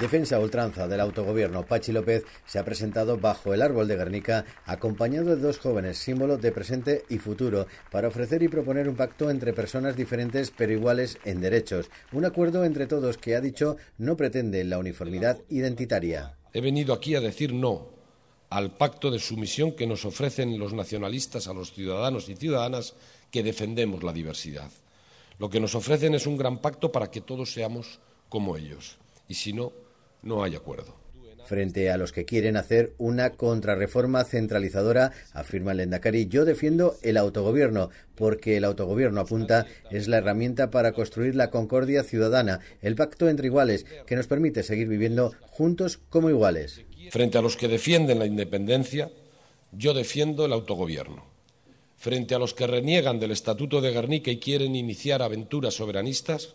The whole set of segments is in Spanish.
Defensa ultranza del autogobierno Pachi López se ha presentado bajo el árbol de Guernica acompañado de dos jóvenes, símbolo de presente y futuro, para ofrecer y proponer un pacto entre personas diferentes pero iguales en derechos, un acuerdo entre todos que ha dicho no pretende la uniformidad identitaria. He venido aquí a decir no al pacto de sumisión que nos ofrecen los nacionalistas a los ciudadanos y ciudadanas que defendemos la diversidad. Lo que nos ofrecen es un gran pacto para que todos seamos como ellos. Y si no, no hay acuerdo. Frente a los que quieren hacer una contrarreforma centralizadora, afirma el Endacari, yo defiendo el autogobierno, porque el autogobierno apunta es la herramienta para construir la concordia ciudadana, el pacto entre iguales, que nos permite seguir viviendo juntos como iguales. Frente a los que defienden la independencia, yo defiendo el autogobierno. Frente a los que reniegan del Estatuto de Guernica y quieren iniciar aventuras soberanistas,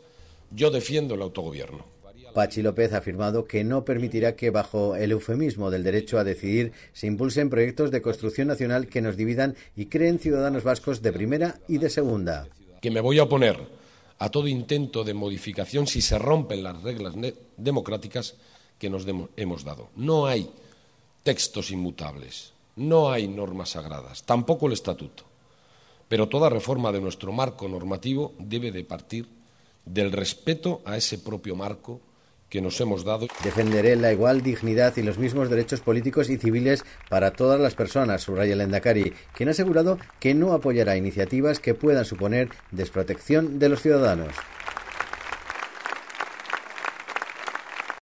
yo defiendo el autogobierno. Pachi López ha afirmado que no permitirá que, bajo el eufemismo del derecho a decidir, se impulsen proyectos de construcción nacional que nos dividan y creen ciudadanos vascos de primera y de segunda. Que me voy a oponer a todo intento de modificación si se rompen las reglas democráticas que nos hemos dado. No hay textos inmutables, no hay normas sagradas, tampoco el estatuto. Pero toda reforma de nuestro marco normativo debe de partir del respeto a ese propio marco nos hemos dado. Defenderé la igual dignidad y los mismos derechos políticos y civiles para todas las personas, subraya el quien ha asegurado que no apoyará iniciativas que puedan suponer desprotección de los ciudadanos.